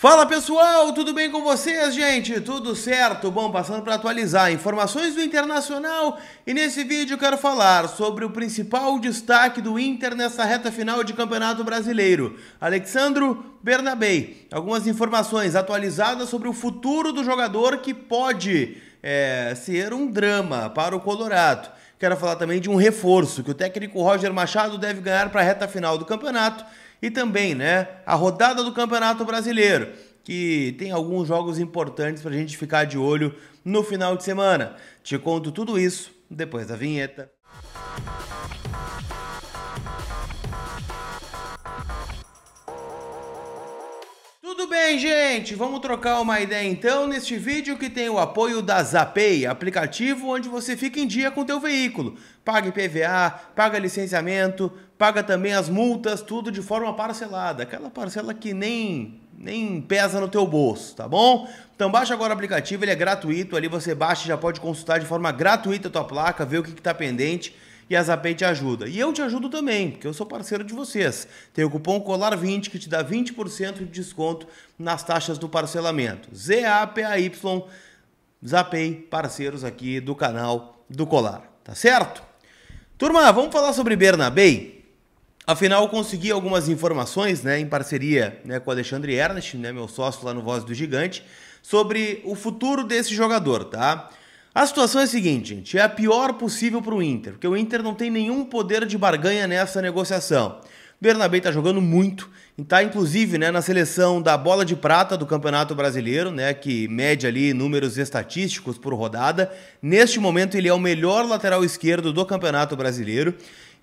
Fala pessoal, tudo bem com vocês, gente? Tudo certo? Bom, passando para atualizar informações do internacional e nesse vídeo quero falar sobre o principal destaque do Inter nessa reta final de Campeonato Brasileiro. Alexandro Bernabei. Algumas informações atualizadas sobre o futuro do jogador que pode é, ser um drama para o Colorado. Quero falar também de um reforço que o técnico Roger Machado deve ganhar para a reta final do campeonato e também, né, a rodada do Campeonato Brasileiro, que tem alguns jogos importantes para a gente ficar de olho no final de semana. Te conto tudo isso depois da vinheta. bem, gente? Vamos trocar uma ideia então neste vídeo que tem o apoio da Zapay, aplicativo onde você fica em dia com o teu veículo. Paga IPVA, paga licenciamento, paga também as multas, tudo de forma parcelada. Aquela parcela que nem nem pesa no teu bolso, tá bom? Então baixa agora o aplicativo, ele é gratuito, ali você baixa e já pode consultar de forma gratuita a tua placa, ver o que está pendente e a Zapay te ajuda. E eu te ajudo também, porque eu sou parceiro de vocês. Tem o cupom COLAR20 que te dá 20% de desconto nas taxas do parcelamento. ZAPAY, Zapay, parceiros aqui do canal do Colar, tá certo? Turma, vamos falar sobre Bernabei. Afinal, consegui algumas informações, né, em parceria né, com o Alexandre Ernest, né, meu sócio lá no Voz do Gigante, sobre o futuro desse jogador, tá? A situação é a seguinte, gente, é a pior possível para o Inter, porque o Inter não tem nenhum poder de barganha nessa negociação. Bernabé está jogando muito, está inclusive né, na seleção da bola de prata do Campeonato Brasileiro, né, que mede ali números estatísticos por rodada. Neste momento ele é o melhor lateral esquerdo do Campeonato Brasileiro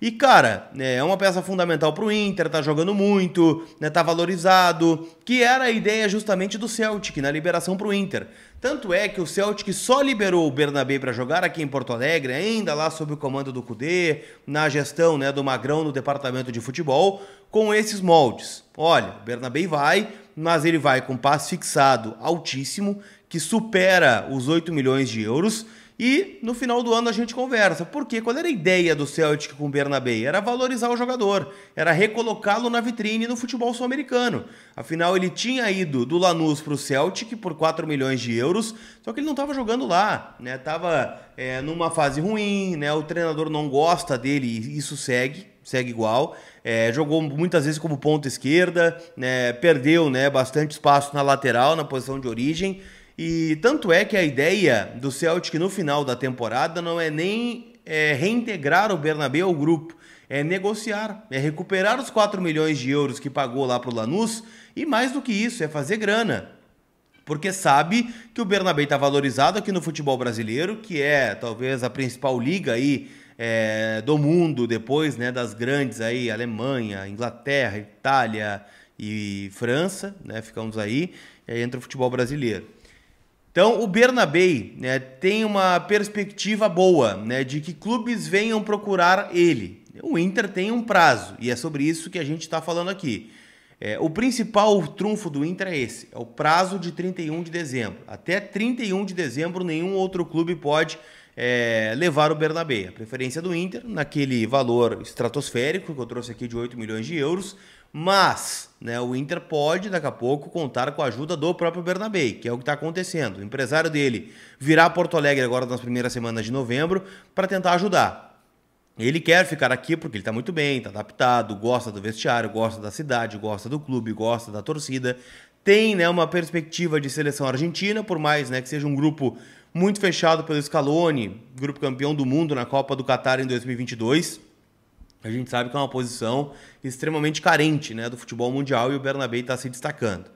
e, cara, é uma peça fundamental para o Inter, tá jogando muito, né, tá valorizado, que era a ideia justamente do Celtic na liberação para o Inter. Tanto é que o Celtic só liberou o Bernabé para jogar aqui em Porto Alegre, ainda lá sob o comando do Cudê, na gestão né, do Magrão no departamento de futebol, com esses moldes. Olha, o Bernabé vai, mas ele vai com passe fixado altíssimo, que supera os 8 milhões de euros e no final do ano a gente conversa. Porque qual era a ideia do Celtic com o Bernabé? Era valorizar o jogador, era recolocá-lo na vitrine no futebol sul-americano. Afinal, ele tinha ido do Lanús para o Celtic por 4 milhões de euros, só que ele não estava jogando lá, né? Tava é, numa fase ruim, né? O treinador não gosta dele e isso segue, segue igual. É, jogou muitas vezes como ponta esquerda, né? perdeu né, bastante espaço na lateral, na posição de origem. E tanto é que a ideia do Celtic no final da temporada não é nem é, reintegrar o Bernabé ao grupo, é negociar, é recuperar os 4 milhões de euros que pagou lá para o Lanús e mais do que isso, é fazer grana. Porque sabe que o Bernabé está valorizado aqui no futebol brasileiro, que é talvez a principal liga aí é, do mundo depois, né, das grandes aí, Alemanha, Inglaterra, Itália e França, né, ficamos aí, aí entra o futebol brasileiro. Então, o Bernabei né, tem uma perspectiva boa né, de que clubes venham procurar ele. O Inter tem um prazo e é sobre isso que a gente está falando aqui. É, o principal trunfo do Inter é esse: é o prazo de 31 de dezembro. Até 31 de dezembro, nenhum outro clube pode é, levar o Bernabé. A preferência do Inter, naquele valor estratosférico que eu trouxe aqui de 8 milhões de euros, mas né, o Inter pode, daqui a pouco, contar com a ajuda do próprio Bernabei, que é o que está acontecendo. O empresário dele virá a Porto Alegre agora nas primeiras semanas de novembro para tentar ajudar. Ele quer ficar aqui porque ele está muito bem, está adaptado, gosta do vestiário, gosta da cidade, gosta do clube, gosta da torcida. Tem né, uma perspectiva de seleção argentina, por mais né, que seja um grupo muito fechado pelo Scaloni, grupo campeão do mundo na Copa do Catar em 2022. A gente sabe que é uma posição extremamente carente né, do futebol mundial e o Bernabé está se destacando.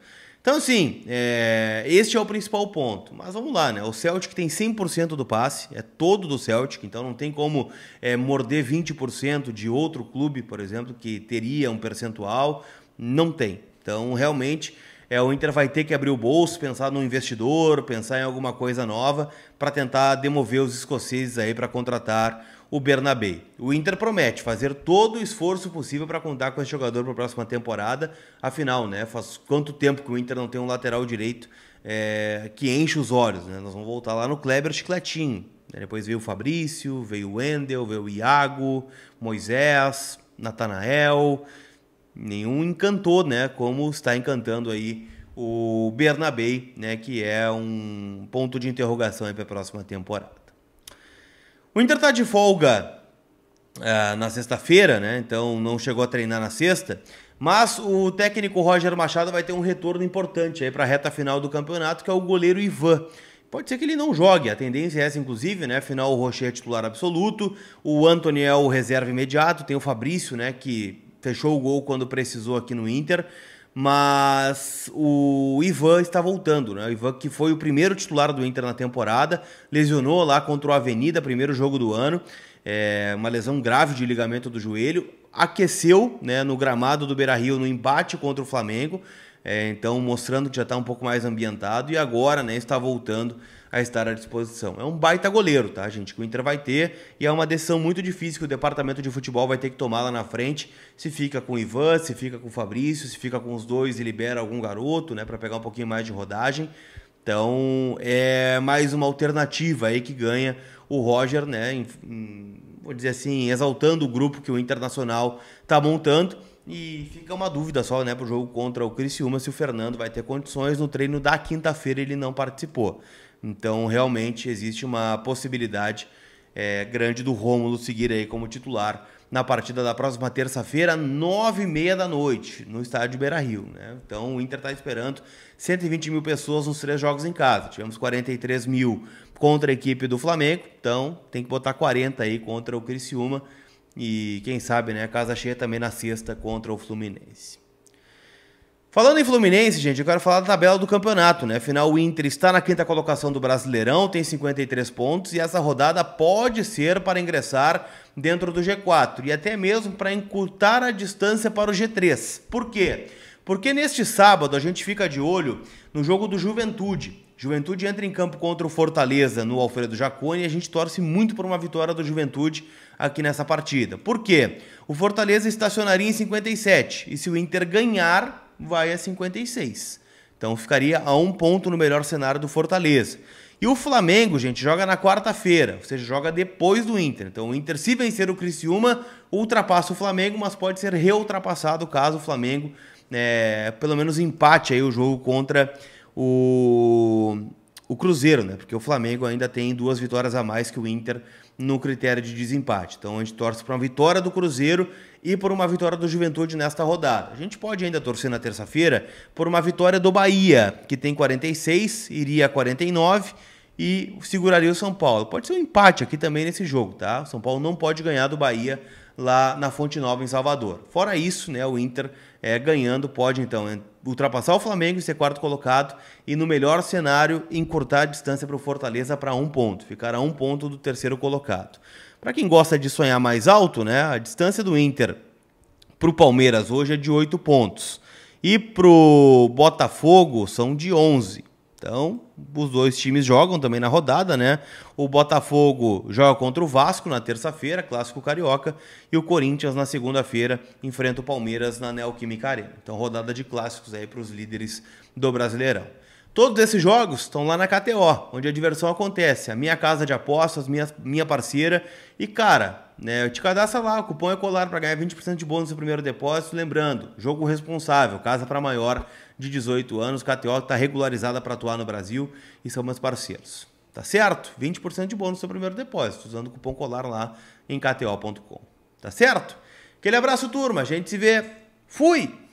Então, assim, é, este é o principal ponto. Mas vamos lá, né? O Celtic tem 100% do passe, é todo do Celtic, então não tem como é, morder 20% de outro clube, por exemplo, que teria um percentual. Não tem. Então, realmente, é, o Inter vai ter que abrir o bolso, pensar num investidor, pensar em alguma coisa nova para tentar demover os escoceses aí para contratar o Bernabé. O Inter promete fazer todo o esforço possível para contar com esse jogador para a próxima temporada. Afinal, né, faz quanto tempo que o Inter não tem um lateral direito é, que enche os olhos. Né? Nós vamos voltar lá no Kleber Chicletinho. Né? Depois veio o Fabrício, veio o Wendel, veio o Iago, Moisés, Natanael. Nenhum encantou, né? Como está encantando aí o Bernabé, né? Que é um ponto de interrogação para a próxima temporada. O Inter está de folga uh, na sexta-feira, né? Então não chegou a treinar na sexta. Mas o técnico Roger Machado vai ter um retorno importante aí para a reta final do campeonato, que é o goleiro Ivan. Pode ser que ele não jogue, a tendência é essa, inclusive, né? Afinal, o Rocher é titular absoluto, o Anthony é o reserva imediato, tem o Fabrício, né? Que fechou o gol quando precisou aqui no Inter mas o Ivan está voltando, né? O Ivan que foi o primeiro titular do Inter na temporada, lesionou lá contra o Avenida, primeiro jogo do ano, é uma lesão grave de ligamento do joelho, aqueceu né, no gramado do Beira-Rio no embate contra o Flamengo, é, então mostrando que já está um pouco mais ambientado e agora né, está voltando a estar à disposição. É um baita goleiro, tá, gente? Que o Inter vai ter e é uma decisão muito difícil que o departamento de futebol vai ter que tomar lá na frente. Se fica com o Ivan, se fica com o Fabrício, se fica com os dois e libera algum garoto, né, para pegar um pouquinho mais de rodagem. Então é mais uma alternativa aí que ganha o Roger, né? Em, em, vou dizer assim, exaltando o grupo que o Internacional está montando. E fica uma dúvida só, né, pro jogo contra o Criciúma, se o Fernando vai ter condições. No treino da quinta-feira ele não participou. Então, realmente, existe uma possibilidade é, grande do Rômulo seguir aí como titular na partida da próxima terça-feira, nove e meia da noite, no estádio Beira-Rio. Né? Então, o Inter está esperando 120 mil pessoas nos três jogos em casa. Tivemos 43 mil contra a equipe do Flamengo, então tem que botar 40 aí contra o Criciúma e quem sabe, né, casa cheia também na sexta contra o Fluminense. Falando em Fluminense, gente, eu quero falar da tabela do campeonato, né? Afinal, o Inter está na quinta colocação do Brasileirão, tem 53 pontos e essa rodada pode ser para ingressar dentro do G4 e até mesmo para encurtar a distância para o G3. Por quê? Porque neste sábado a gente fica de olho no jogo do Juventude. Juventude entra em campo contra o Fortaleza no Alfredo Jaconi e a gente torce muito por uma vitória do Juventude aqui nessa partida. Por quê? O Fortaleza estacionaria em 57 e se o Inter ganhar vai a 56. Então ficaria a um ponto no melhor cenário do Fortaleza. E o Flamengo, gente, joga na quarta-feira, ou seja, joga depois do Inter. Então o Inter, se vencer o Criciúma, ultrapassa o Flamengo, mas pode ser reultrapassado caso o Flamengo, é, pelo menos empate aí o jogo contra o, o Cruzeiro, né? Porque o Flamengo ainda tem duas vitórias a mais que o Inter no critério de desempate. Então a gente torce para uma vitória do Cruzeiro e por uma vitória do Juventude nesta rodada. A gente pode ainda torcer na terça-feira por uma vitória do Bahia, que tem 46, iria a 49 e seguraria o São Paulo. Pode ser um empate aqui também nesse jogo, tá? O São Paulo não pode ganhar do Bahia lá na Fonte Nova, em Salvador. Fora isso, né, o Inter é, ganhando pode então né, ultrapassar o Flamengo e ser quarto colocado e no melhor cenário encurtar a distância para o Fortaleza para um ponto, ficar a um ponto do terceiro colocado. Para quem gosta de sonhar mais alto, né, a distância do Inter para o Palmeiras hoje é de 8 pontos e para o Botafogo são de 11. Então, os dois times jogam também na rodada, né? O Botafogo joga contra o Vasco na terça-feira, clássico carioca, e o Corinthians na segunda-feira enfrenta o Palmeiras na Neoquímica Arena. Então, rodada de clássicos aí para os líderes do Brasileirão. Todos esses jogos estão lá na KTO, onde a diversão acontece. A minha casa de apostas, minha, minha parceira. E, cara, né, te cadastro lá, o cupom é colar para ganhar 20% de bônus no primeiro depósito. Lembrando, jogo responsável, casa para maior de 18 anos. KTO está regularizada para atuar no Brasil e são meus parceiros. Tá certo? 20% de bônus no seu primeiro depósito, usando o cupom colar lá em KTO.com. Tá certo? Aquele abraço, turma. A gente se vê. Fui!